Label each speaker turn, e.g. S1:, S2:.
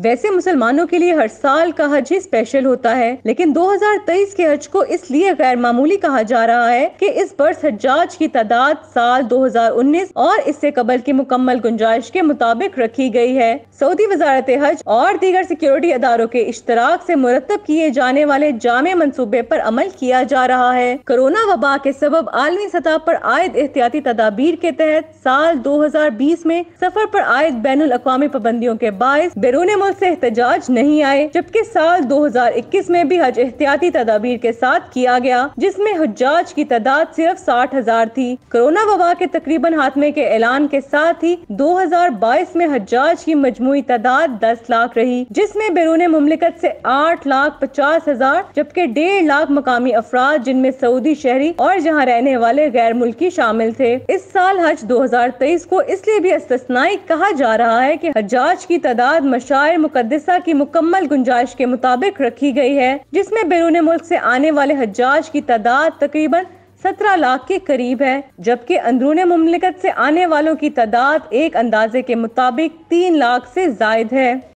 S1: वैसे मुसलमानों के लिए हर साल का हज ही स्पेशल होता है लेकिन 2023 के हज को इसलिए गैर मामूली कहा जा रहा है कि इस वर्ष हजाज की तादाद साल 2019 और इससे कबल की मुकम्मल गुंजाइश के मुताबिक रखी गई है सऊदी वजारत हज और दीगर सिक्योरिटी अदारों के इश्तराक से मुरतब किए जाने वाले जाम मनसूबे पर अमल किया जा रहा है कोरोना वबा के सबब आलमी सतह पर आयद एहतियाती तदाबीर के तहत साल दो में सफर पर आयद बैन अवी पाबंदियों के बायस बैरून हम से एहतजाज नहीं आए जबकि साल 2021 में भी हज एहतियाती तदाबीर के साथ किया गया जिसमें हजाज की तादाद सिर्फ साठ हजार थी कोरोना वबा के तकरीबन हाथमे के ऐलान के साथ ही 2022 में हजाज की मजमू तादाद दस लाख रही जिसमें बैरून ममलिकत से आठ लाख पचास हजार जबकि डेढ़ लाख मकामी अफराद जिनमें सऊदी शहरी और जहाँ रहने वाले गैर मुल्की शामिल थे इस साल हज तेईस को इसलिए भी इसतनाई कहा जा रहा है की हजाज की तादाद मशाए शराय मुकदसा की मुकम्मल गुंजाइश के मुताबिक रखी गई है जिसमें बैरून मुल्क से आने वाले हजाज की तादाद तकरीबन सत्रह लाख के करीब है जबकि अंदरून ममलिकत से आने वालों की तादाद एक अंदाजे के मुताबिक तीन लाख से जायद है